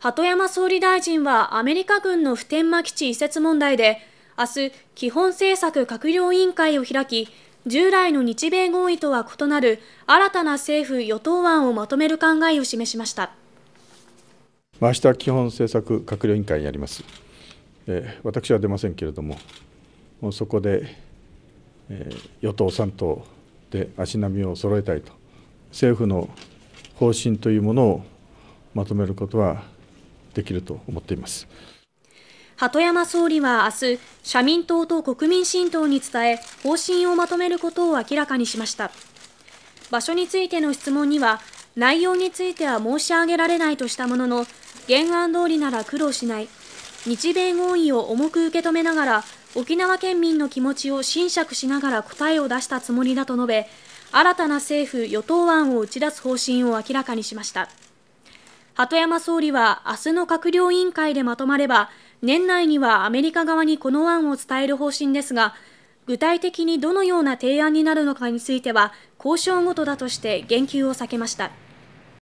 鳩山総理大臣はアメリカ軍の普天間基地移設問題で明日基本政策閣僚委員会を開き従来の日米合意とは異なる新たな政府与党案をまとめる考えを示しました明日基本政策閣僚委員会やります、えー、私は出ませんけれどももうそこで、えー、与党三党で足並みを揃えたいと政府の方針というものをまとめることはできると思っています鳩山総理は明日社民党と国民新党に伝え方針をまとめることを明らかにしました場所についての質問には内容については申し上げられないとしたものの原案通りなら苦労しない日米合意を重く受け止めながら沖縄県民の気持ちを斟酌しながら答えを出したつもりだと述べ新たな政府与党案を打ち出す方針を明らかにしました。鳩山総理は明日の閣僚委員会でまとまれば年内にはアメリカ側にこの案を伝える方針ですが具体的にどのような提案になるのかについては交渉ごとだとして言及を避けました。